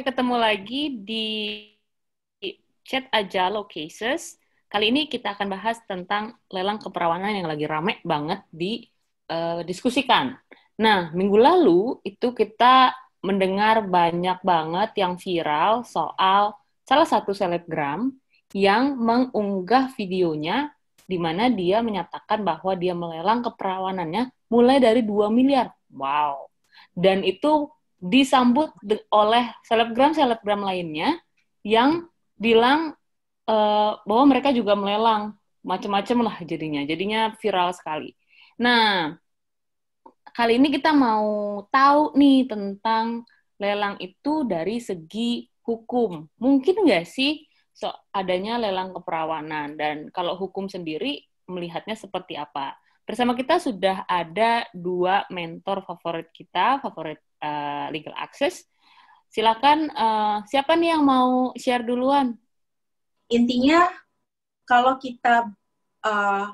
Sampai ketemu lagi di chat aja lo cases. Kali ini kita akan bahas tentang lelang keperawanan yang lagi rame banget didiskusikan. Eh, nah, minggu lalu itu kita mendengar banyak banget yang viral soal salah satu selebgram yang mengunggah videonya di mana dia menyatakan bahwa dia melelang keperawanannya mulai dari 2 miliar. Wow. Dan itu disambut oleh selebgram-selebgram lainnya yang bilang uh, bahwa mereka juga melelang macam-macam lah jadinya. Jadinya viral sekali. Nah, kali ini kita mau tahu nih tentang lelang itu dari segi hukum. Mungkin nggak sih so, adanya lelang keperawanan? Dan kalau hukum sendiri melihatnya seperti apa? Bersama kita sudah ada dua mentor favorit kita, favorit Legal Access. Silakan uh, siapa nih yang mau share duluan? Intinya kalau kita uh,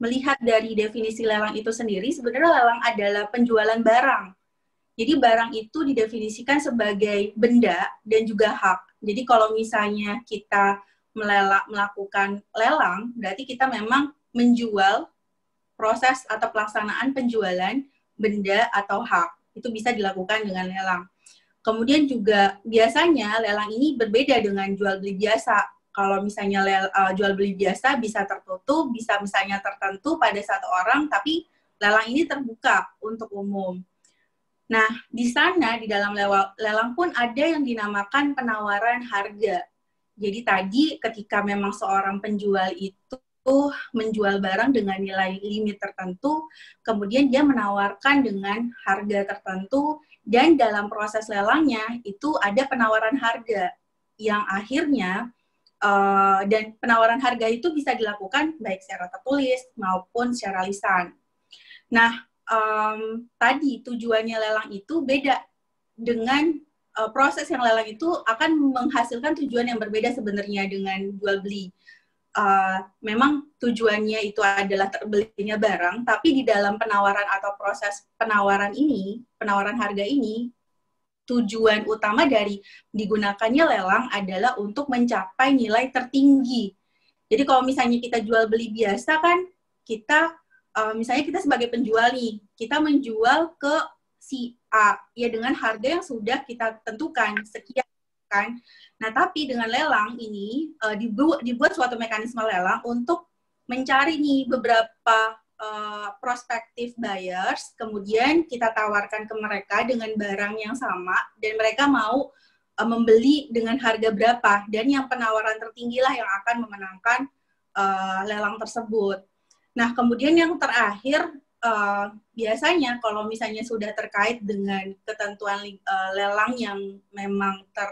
melihat dari definisi lelang itu sendiri, sebenarnya lelang adalah penjualan barang. Jadi barang itu didefinisikan sebagai benda dan juga hak. Jadi kalau misalnya kita melelak, melakukan lelang, berarti kita memang menjual proses atau pelaksanaan penjualan benda atau hak. Itu bisa dilakukan dengan lelang. Kemudian juga biasanya lelang ini berbeda dengan jual beli biasa. Kalau misalnya lel, uh, e, jual beli biasa bisa tertutup, bisa misalnya tertentu pada satu orang, tapi lelang ini terbuka untuk umum. Nah, di sana di dalam lelang pun ada yang dinamakan penawaran harga. Jadi tadi ketika memang seorang penjual itu menjual barang dengan nilai limit tertentu, kemudian dia menawarkan dengan harga tertentu, dan dalam proses lelangnya itu ada penawaran harga yang akhirnya uh, dan penawaran harga itu bisa dilakukan baik secara tertulis maupun secara lisan. Nah, um, tadi tujuannya lelang itu beda dengan uh, proses yang lelang itu akan menghasilkan tujuan yang berbeda sebenarnya dengan jual beli Eh, memang tujuannya itu adalah terbelinya barang, tapi di dalam penawaran atau proses penawaran ini, penawaran harga ini, tujuan utama dari digunakannya lelang adalah untuk mencapai nilai tertinggi. Jadi kalau misalnya kita jual beli biasa kan, kita uh, misalnya kita sebagai penjual nih, kita menjual ke si A ya dengan harga yang sudah kita tentukan sekian kan. Nah, tapi dengan lelang ini uh, eh, dibuat, dibuat suatu mekanisme lelang untuk mencari nih beberapa uh, eh, prospektif buyers, kemudian kita tawarkan ke mereka dengan barang yang sama dan mereka mau uh, membeli dengan harga berapa dan yang penawaran tertinggilah yang akan memenangkan uh, lelang tersebut. Nah, kemudian yang terakhir Eh, biasanya kalau misalnya sudah terkait dengan ketentuan uh, lelang yang memang ter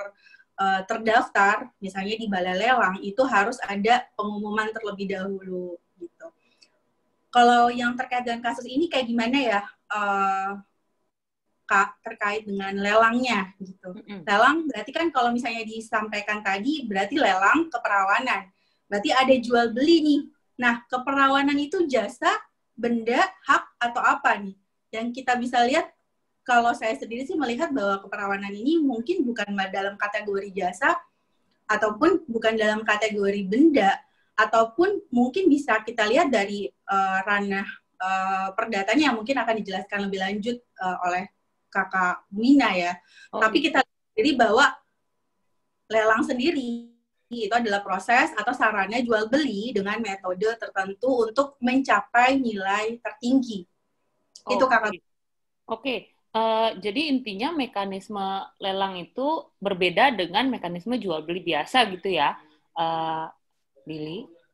eh, terdaftar, misalnya di balai lelang itu harus ada pengumuman terlebih dahulu gitu. Kalau yang terkait dengan kasus ini kayak gimana ya, uh, Kak, terkait dengan lelangnya gitu. Mm Lelang berarti kan kalau misalnya disampaikan tadi berarti lelang keperawanan. Berarti ada jual beli nih. Nah, keperawanan itu jasa benda, hak, atau apa nih? Yang kita bisa lihat, kalau saya sendiri sih melihat bahwa keperawanan ini mungkin bukan dalam kategori jasa, ataupun bukan dalam kategori benda, ataupun mungkin bisa kita lihat dari uh, ranah uh, perdatanya yang mungkin akan dijelaskan lebih lanjut uh, oleh kakak Mina ya. Oh. Tapi iya. kita sendiri bahwa lelang sendiri itu adalah proses atau sarannya jual beli dengan metode tertentu untuk mencapai nilai tertinggi. Oh, itu kakak. Oke, okay. uh, eh, jadi intinya mekanisme lelang itu berbeda dengan mekanisme jual beli biasa gitu ya, uh,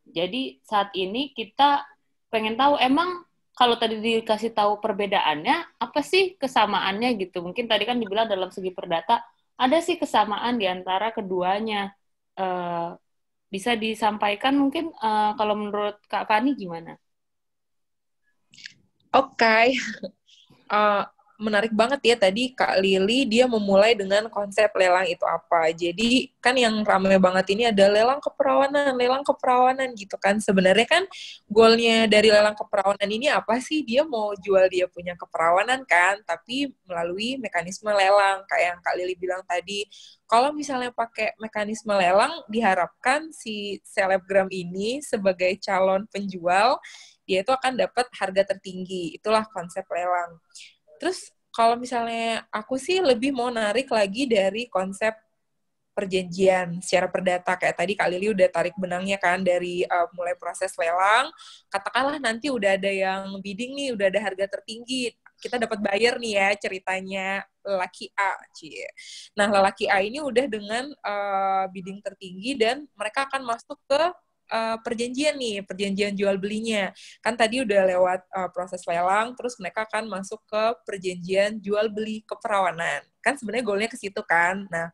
Jadi saat ini kita pengen tahu emang kalau tadi dikasih tahu perbedaannya, apa sih kesamaannya gitu? Mungkin tadi kan dibilang dalam segi perdata ada sih kesamaan di antara keduanya. Eh, bisa disampaikan mungkin uh, kalau menurut Kak Fani gimana? Oke, okay. uh, eh, menarik banget ya tadi Kak Lili dia memulai dengan konsep lelang itu apa. Jadi kan yang ramai banget ini ada lelang keperawanan, lelang keperawanan gitu kan. Sebenarnya kan goalnya dari lelang keperawanan ini apa sih? Dia mau jual dia punya keperawanan kan, tapi melalui mekanisme lelang kayak yang Kak Lili bilang tadi. Kalau misalnya pakai mekanisme lelang diharapkan si selebgram ini sebagai calon penjual dia itu akan dapat harga tertinggi. Itulah konsep lelang. Terus kalau misalnya aku sih lebih mau narik lagi dari konsep perjanjian secara perdata kayak tadi Kak Lili udah tarik benangnya kan dari uh, mulai proses lelang katakanlah nanti udah ada yang bidding nih udah ada harga tertinggi kita dapat bayar nih ya ceritanya lelaki A cie nah lelaki A ini udah dengan uh, bidding tertinggi dan mereka akan masuk ke uh, perjanjian nih, perjanjian jual belinya. Kan tadi udah lewat uh, proses lelang, terus mereka akan masuk ke perjanjian jual beli keperawanan. Kan sebenarnya goalnya ke situ kan. Nah,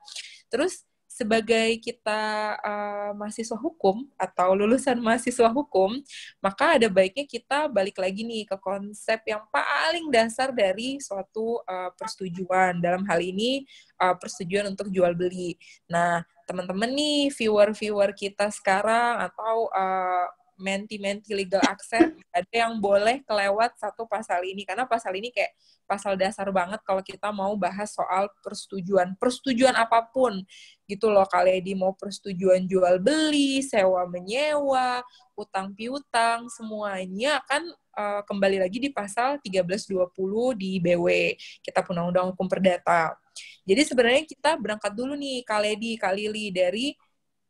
terus sebagai kita uh, mahasiswa hukum atau lulusan mahasiswa hukum, maka ada baiknya kita balik lagi nih ke konsep yang paling dasar dari suatu uh, persetujuan. Dalam hal ini uh, persetujuan untuk jual beli. Nah, teman-teman nih viewer-viewer kita sekarang atau uh, menti-menti legal akses ada yang boleh kelewat satu pasal ini karena pasal ini kayak pasal dasar banget kalau kita mau bahas soal persetujuan persetujuan apapun gitu loh kali di mau persetujuan jual beli sewa menyewa utang piutang semuanya kan uh, kembali lagi di pasal 1320 di BW kita Undang-Undang Hukum Perdata jadi sebenarnya kita berangkat dulu nih Kak Ledi, Kak Lili dari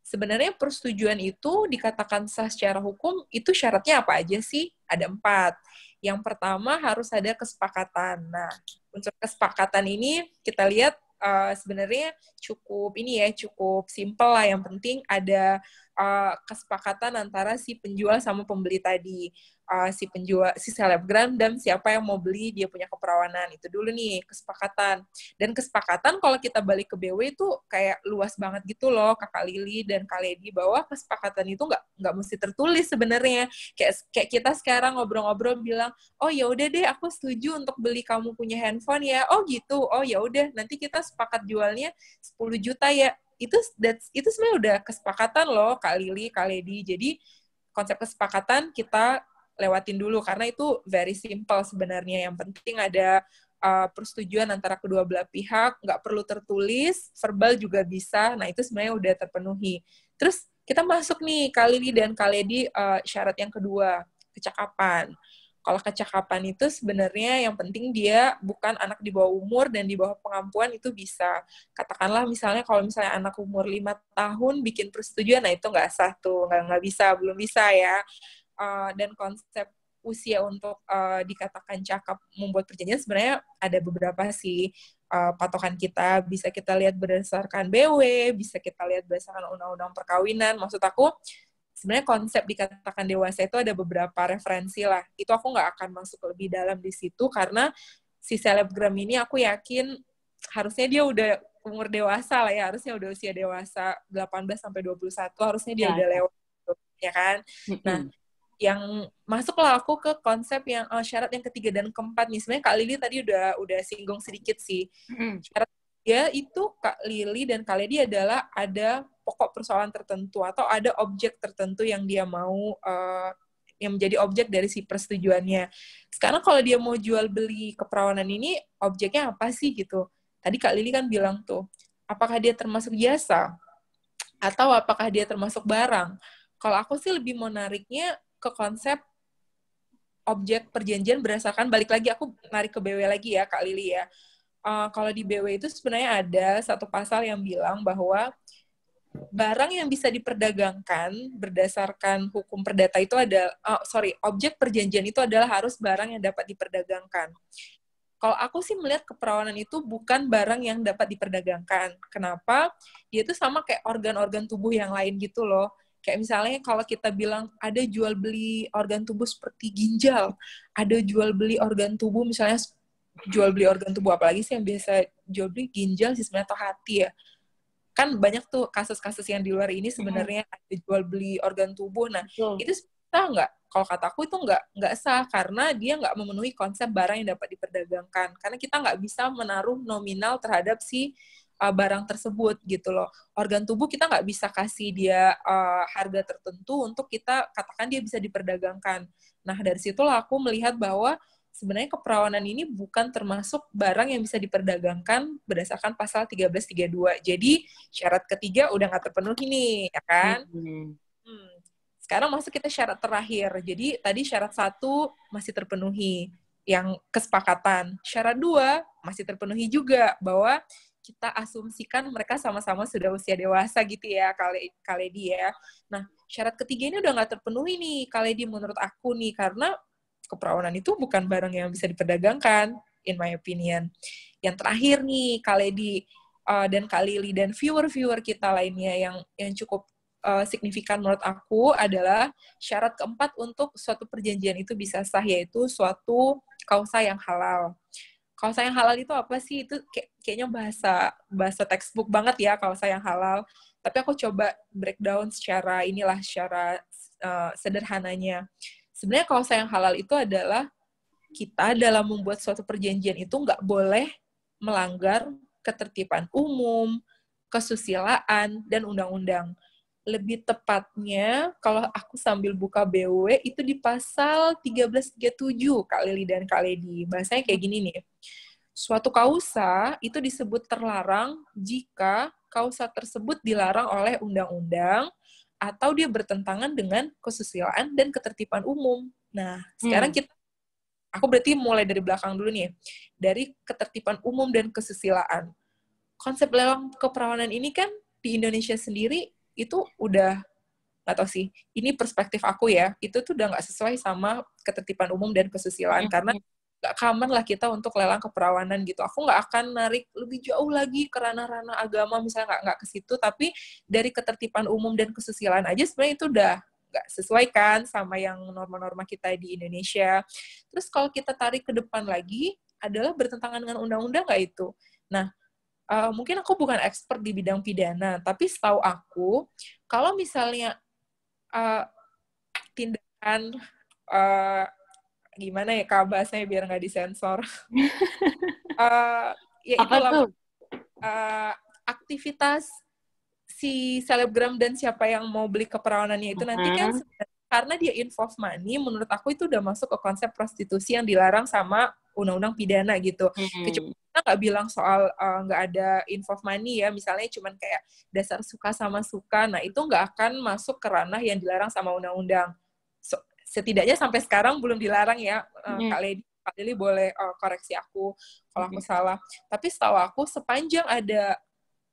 sebenarnya persetujuan itu dikatakan sah secara hukum itu syaratnya apa aja sih? Ada empat. Yang pertama harus ada kesepakatan. Nah, untuk kesepakatan ini kita lihat uh, sebenarnya cukup ini ya cukup simple lah. Yang penting ada uh, kesepakatan antara si penjual sama pembeli tadi uh, si penjual si selebgram dan siapa yang mau beli dia punya keperawanan itu dulu nih kesepakatan dan kesepakatan kalau kita balik ke BW itu kayak luas banget gitu loh kakak Lili dan Kak Lady bahwa kesepakatan itu nggak nggak mesti tertulis sebenarnya kayak kayak kita sekarang ngobrol-ngobrol bilang oh ya udah deh aku setuju untuk beli kamu punya handphone ya oh gitu oh ya udah nanti kita sepakat jualnya 10 juta ya itu that's, itu sebenarnya udah kesepakatan loh Kak Lili, Kak Ledi. Jadi konsep kesepakatan kita lewatin dulu karena itu very simple sebenarnya. Yang penting ada uh, persetujuan antara kedua belah pihak, nggak perlu tertulis, verbal juga bisa. Nah, itu sebenarnya udah terpenuhi. Terus kita masuk nih Kak Lili dan Kak Ledi uh, syarat yang kedua, kecakapan. Kalau kecakapan itu sebenarnya yang penting dia bukan anak di bawah umur dan di bawah pengampuan itu bisa. Katakanlah misalnya kalau misalnya anak umur 5 tahun bikin persetujuan, nah itu nggak sah tuh, nggak, nggak bisa, belum bisa ya. Uh, dan konsep usia untuk uh, dikatakan cakap membuat perjanjian sebenarnya ada beberapa sih uh, patokan kita bisa kita lihat berdasarkan BW bisa kita lihat berdasarkan undang-undang perkawinan maksud aku sebenarnya konsep dikatakan dewasa itu ada beberapa referensi lah. Itu aku nggak akan masuk lebih dalam di situ karena si selebgram ini aku yakin harusnya dia udah umur dewasa lah ya, harusnya udah usia dewasa 18 sampai 21 harusnya dia ya. udah iya. lewat ya kan. Nah, yang masuklah aku ke konsep yang oh, syarat yang ketiga dan keempat nih sebenarnya Kak Lili tadi udah udah singgung sedikit sih syarat ya itu Kak Lili dan Kak Lady adalah ada pokok persoalan tertentu atau ada objek tertentu yang dia mau uh, yang menjadi objek dari si persetujuannya. Sekarang kalau dia mau jual beli keperawanan ini objeknya apa sih gitu? Tadi Kak Lili kan bilang tuh, apakah dia termasuk jasa atau apakah dia termasuk barang? Kalau aku sih lebih mau nariknya ke konsep objek perjanjian berdasarkan balik lagi aku narik ke BW lagi ya Kak Lili ya uh, kalau di BW itu sebenarnya ada satu pasal yang bilang bahwa barang yang bisa diperdagangkan berdasarkan hukum perdata itu ada oh, sorry objek perjanjian itu adalah harus barang yang dapat diperdagangkan. Kalau aku sih melihat keperawanan itu bukan barang yang dapat diperdagangkan. Kenapa? Dia itu sama kayak organ-organ tubuh yang lain gitu loh. Kayak misalnya kalau kita bilang ada jual beli organ tubuh seperti ginjal, ada jual beli organ tubuh misalnya jual beli organ tubuh apalagi sih yang biasa jual beli ginjal sih sebenarnya atau hati ya kan banyak tuh kasus-kasus yang di luar ini sebenarnya hmm. ada jual beli organ tubuh nah mm. itu sah nggak kalau kataku itu nggak nggak sah karena dia nggak memenuhi konsep barang yang dapat diperdagangkan karena kita nggak bisa menaruh nominal terhadap si uh, barang tersebut gitu loh organ tubuh kita nggak bisa kasih dia uh, harga tertentu untuk kita katakan dia bisa diperdagangkan nah dari situlah aku melihat bahwa sebenarnya keperawanan ini bukan termasuk barang yang bisa diperdagangkan berdasarkan pasal 1332. Jadi syarat ketiga udah nggak terpenuhi nih, ya kan? Hmm. Hmm. Sekarang masuk kita syarat terakhir. Jadi tadi syarat satu masih terpenuhi, yang kesepakatan. Syarat dua masih terpenuhi juga bahwa kita asumsikan mereka sama-sama sudah usia dewasa gitu ya kali kali dia. Ya. Nah syarat ketiga ini udah nggak terpenuhi nih kali di menurut aku nih karena keperawanan itu bukan barang yang bisa diperdagangkan, in my opinion. Yang terakhir nih, Kaledi uh, dan Kalili dan viewer-viewer kita lainnya yang yang cukup uh, signifikan menurut aku adalah syarat keempat untuk suatu perjanjian itu bisa sah yaitu suatu kausa yang halal. Kausa yang halal itu apa sih? Itu kayak, kayaknya bahasa bahasa textbook banget ya kausa yang halal. Tapi aku coba breakdown secara inilah secara uh, sederhananya sebenarnya kalau yang halal itu adalah kita dalam membuat suatu perjanjian itu nggak boleh melanggar ketertiban umum, kesusilaan, dan undang-undang. Lebih tepatnya, kalau aku sambil buka BW, itu di pasal 1337 Kak Lili dan Kak Lady Bahasanya kayak gini nih. Suatu kausa itu disebut terlarang jika kausa tersebut dilarang oleh undang-undang, atau dia bertentangan dengan kesusilaan dan ketertiban umum. Nah, sekarang hmm. kita aku berarti mulai dari belakang dulu nih. Ya. Dari ketertiban umum dan kesusilaan. Konsep lelang keperawanan ini kan di Indonesia sendiri itu udah gak tau sih. Ini perspektif aku ya. Itu tuh udah gak sesuai sama ketertiban umum dan kesusilaan hmm. karena gak common lah kita untuk lelang keperawanan gitu. Aku gak akan narik lebih jauh lagi ke ranah-ranah agama misalnya gak, nggak ke situ, tapi dari ketertiban umum dan kesusilaan aja sebenarnya itu udah gak sesuaikan sama yang norma-norma kita di Indonesia. Terus kalau kita tarik ke depan lagi adalah bertentangan dengan undang-undang gak itu? Nah, uh, mungkin aku bukan expert di bidang pidana, tapi setahu aku kalau misalnya uh, tindakan uh, gimana ya kabarnya biar nggak disensor. uh, ya Apa itulah, tuh? Uh, aktivitas si selebgram dan siapa yang mau beli keperawanannya itu uh nanti kan karena dia involve money, menurut aku itu udah masuk ke konsep prostitusi yang dilarang sama undang-undang pidana gitu. Hmm. Kecuali kita nggak bilang soal eh, nggak uh, ada involve money ya, misalnya cuman kayak dasar suka sama suka, nah itu nggak akan masuk ke ranah yang dilarang sama undang-undang setidaknya sampai sekarang belum dilarang ya yeah. Iya. Kak Lady Kak Lady boleh uh, koreksi aku kalau okay. aku salah tapi setahu aku sepanjang ada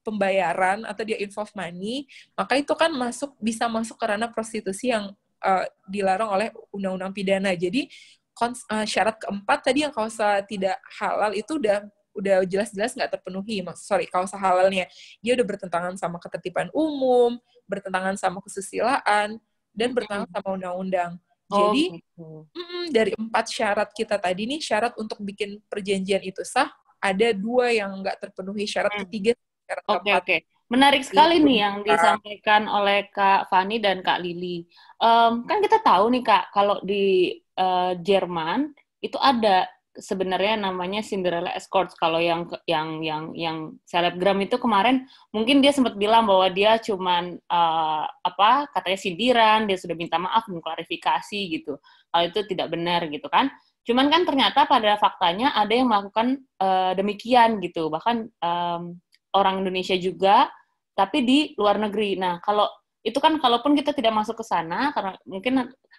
pembayaran atau dia info money maka itu kan masuk bisa masuk ke ranah prostitusi yang uh, dilarang oleh undang-undang pidana jadi kons uh, syarat keempat tadi yang kausa tidak halal itu udah udah jelas-jelas nggak terpenuhi, maksud sorry kalau halalnya, dia udah bertentangan sama ketertiban umum, bertentangan sama kesusilaan, dan bertentangan sama undang-undang. Oh, Jadi oh, gitu. okay. dari empat syarat kita tadi nih syarat untuk bikin perjanjian itu sah ada dua yang nggak terpenuhi syarat hmm. ketiga syarat okay, keempat. Oke okay. menarik sekali gitu. nih yang disampaikan oleh Kak Fani dan Kak Lili. Um, kan kita tahu nih Kak kalau di uh, Jerman itu ada sebenarnya namanya Cinderella Escorts kalau yang yang yang yang selebgram itu kemarin mungkin dia sempat bilang bahwa dia cuman uh, apa katanya sindiran dia sudah minta maaf mengklarifikasi gitu kalau itu tidak benar gitu kan cuman kan ternyata pada faktanya ada yang melakukan uh, demikian gitu bahkan um, orang Indonesia juga tapi di luar negeri nah kalau itu kan kalaupun kita tidak masuk ke sana karena mungkin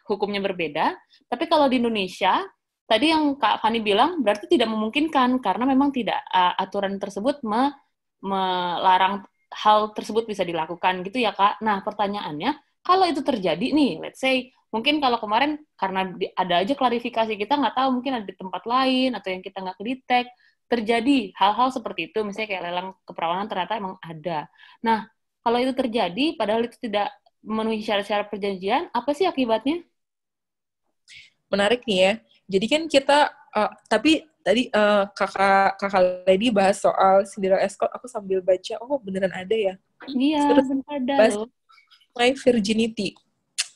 hukumnya berbeda tapi kalau di Indonesia tadi yang Kak Fani bilang berarti tidak memungkinkan karena memang tidak uh, aturan tersebut me, melarang hal tersebut bisa dilakukan gitu ya Kak. Nah, pertanyaannya kalau itu terjadi nih, let's say mungkin kalau kemarin karena ada aja klarifikasi kita nggak tahu mungkin ada di tempat lain atau yang kita nggak kedetek terjadi hal-hal seperti itu misalnya kayak lelang keperawanan ternyata emang ada. Nah, kalau itu terjadi padahal itu tidak memenuhi syarat-syarat perjanjian, apa sih akibatnya? Menarik nih ya jadi kan kita uh, tapi tadi uh, kakak kakak Lady bahas soal Cinderella Escort, aku sambil baca, oh beneran ada ya? Iya, Terus ada bahas loh. My Virginity.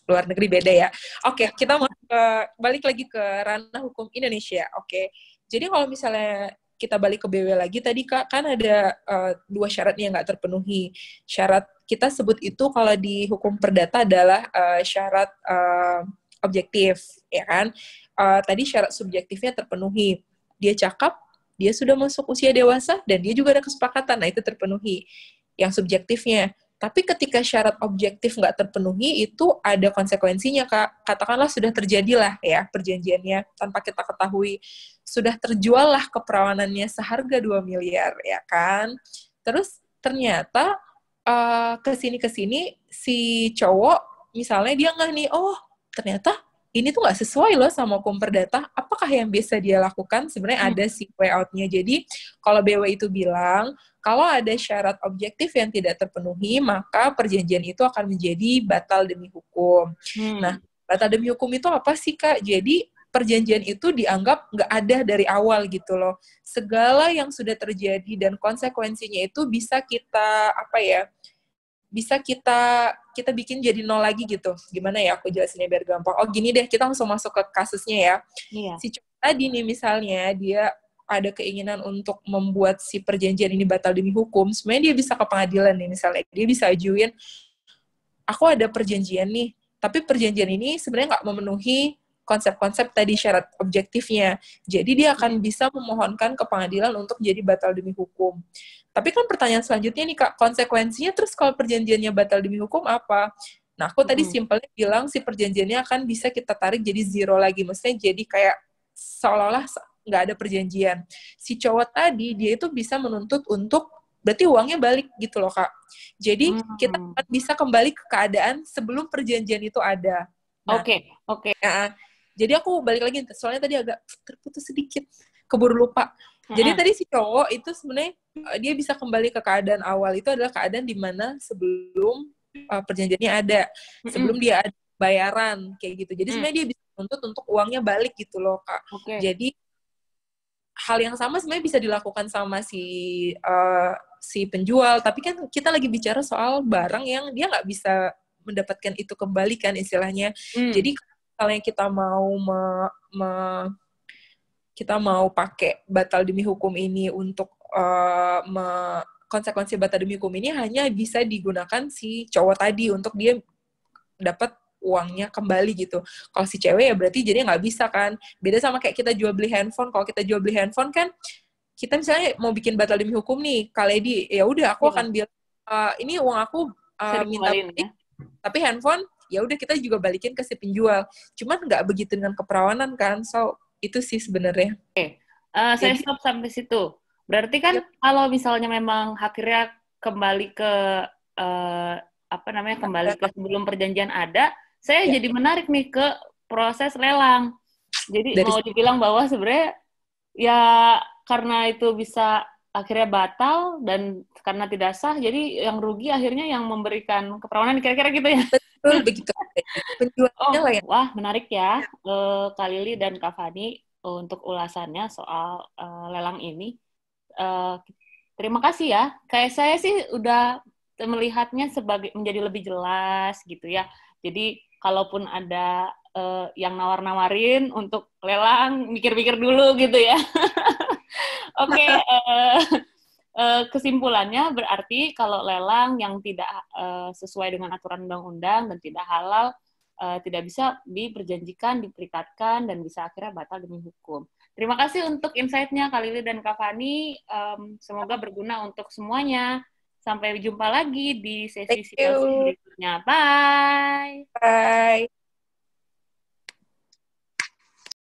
Luar negeri beda ya. Oke, okay, kita mau ke, balik lagi ke ranah hukum Indonesia. Oke. Okay. Jadi kalau misalnya kita balik ke BW lagi tadi Kak kan ada uh, dua syarat yang nggak terpenuhi. Syarat kita sebut itu kalau di hukum perdata adalah uh, syarat uh, objektif, ya kan? Uh, tadi syarat subjektifnya terpenuhi. Dia cakap, dia sudah masuk usia dewasa, dan dia juga ada kesepakatan, nah itu terpenuhi. Yang subjektifnya. Tapi ketika syarat objektif nggak terpenuhi, itu ada konsekuensinya, Kak. Katakanlah sudah terjadilah ya perjanjiannya tanpa kita ketahui. Sudah terjual lah keperawanannya seharga 2 miliar, ya kan? Terus ternyata uh, kesini-kesini si cowok misalnya dia nggak nih, oh ternyata ini tuh nggak sesuai loh sama hukum perdata. Apakah yang bisa dia lakukan? Sebenarnya hmm. ada si way out-nya. Jadi kalau BW itu bilang kalau ada syarat objektif yang tidak terpenuhi, maka perjanjian itu akan menjadi batal demi hukum. Hmm. Nah, batal demi hukum itu apa sih kak? Jadi perjanjian itu dianggap nggak ada dari awal gitu loh. Segala yang sudah terjadi dan konsekuensinya itu bisa kita apa ya bisa kita kita bikin jadi nol lagi gitu. Gimana ya aku jelasinnya biar gampang. Oh gini deh, kita langsung masuk ke kasusnya ya. Iya. Si cowok tadi nih misalnya dia ada keinginan untuk membuat si perjanjian ini batal demi hukum, sebenarnya dia bisa ke pengadilan nih misalnya. Dia bisa ajuin, aku ada perjanjian nih, tapi perjanjian ini sebenarnya nggak memenuhi konsep-konsep tadi syarat objektifnya. Jadi dia akan iya. bisa memohonkan ke pengadilan untuk jadi batal demi hukum. Tapi kan pertanyaan selanjutnya nih Kak, konsekuensinya terus kalau perjanjiannya batal demi hukum apa? Nah, aku tadi simpelnya bilang si perjanjiannya akan bisa kita tarik jadi zero lagi. Maksudnya jadi kayak seolah-olah nggak ada perjanjian. Si cowok tadi, dia itu bisa menuntut untuk berarti uangnya balik gitu loh, Kak. Jadi hmm. kita bisa kembali ke keadaan sebelum perjanjian itu ada. Oke, nah, oke. Okay, okay jadi aku balik lagi soalnya tadi agak terputus sedikit keburu lupa jadi tadi si cowok itu sebenarnya eh, dia bisa kembali ke keadaan awal itu adalah keadaan di mana sebelum uh, perjanjiannya ada sebelum dia ada bayaran kayak gitu jadi mm. sebenarnya dia bisa menuntut untuk uangnya balik gitu loh kak okay. jadi hal yang sama sebenarnya bisa dilakukan sama si uh, si penjual tapi kan kita lagi bicara soal barang yang dia nggak bisa mendapatkan itu kembali kan istilahnya hmm. jadi misalnya kita mau me, me, kita mau pakai batal demi hukum ini untuk uh, me, konsekuensi batal demi hukum ini hanya bisa digunakan si cowok tadi untuk dia dapat uangnya kembali gitu. Kalau si cewek ya berarti jadi nggak bisa kan. Beda sama kayak kita jual beli handphone. Kalau kita jual beli handphone kan kita misalnya mau bikin batal demi hukum nih, Kaledi ya udah aku iya. akan bilang uh, ini uang aku uh, minta balik, ya? tapi handphone ya udah kita juga balikin ke si penjual cuman nggak begitu dengan keperawanan kan so itu sih sebenarnya oke okay. uh, eh, saya Jadi, stop sampai situ berarti kan kalau misalnya memang akhirnya kembali ke uh, apa namanya kembali ke sebelum perjanjian ada saya ya. jadi menarik nih ke proses lelang jadi Dari mau dibilang bahwa sebenarnya ya karena itu bisa akhirnya batal dan karena tidak sah jadi yang rugi akhirnya yang memberikan keperawanan kira-kira gitu ya betul begitu penjualnya oh, ya. wah menarik ya, ya. Eh, Kalili dan Kavani uh, eh, untuk ulasannya soal uh, lelang ini uh, terima kasih ya kayak saya sih udah melihatnya sebagai menjadi lebih jelas gitu ya jadi kalaupun ada uh, yang nawar-nawarin untuk lelang mikir-mikir dulu gitu ya Oke, okay, eh, eh, kesimpulannya berarti kalau lelang yang tidak eh, sesuai dengan aturan undang-undang dan tidak halal tidak bisa diperjanjikan, diperikatkan, dan bisa akhirnya batal demi hukum. Terima kasih untuk insight-nya Kak Lili dan Kak Fani. semoga berguna untuk semuanya. Sampai jumpa lagi di sesi-sesi berikutnya. Bye! Bye!